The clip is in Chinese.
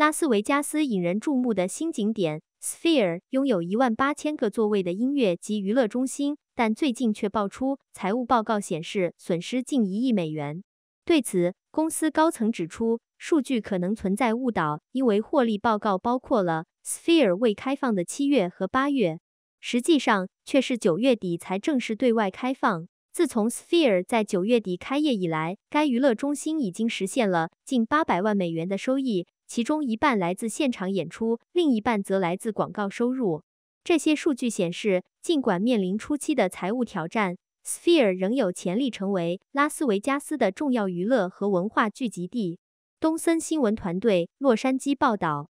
拉斯维加斯引人注目的新景点 Sphere 拥有一万八千个座位的音乐及娱乐中心，但最近却爆出财务报告显示损失近一亿美元。对此，公司高层指出，数据可能存在误导，因为获利报告包括了 Sphere 未开放的七月和八月，实际上却是九月底才正式对外开放。自从 Sphere 在九月底开业以来，该娱乐中心已经实现了近八百万美元的收益，其中一半来自现场演出，另一半则来自广告收入。这些数据显示，尽管面临初期的财务挑战，Sphere 仍有潜力成为拉斯维加斯的重要娱乐和文化聚集地。东森新闻团队洛杉矶报道。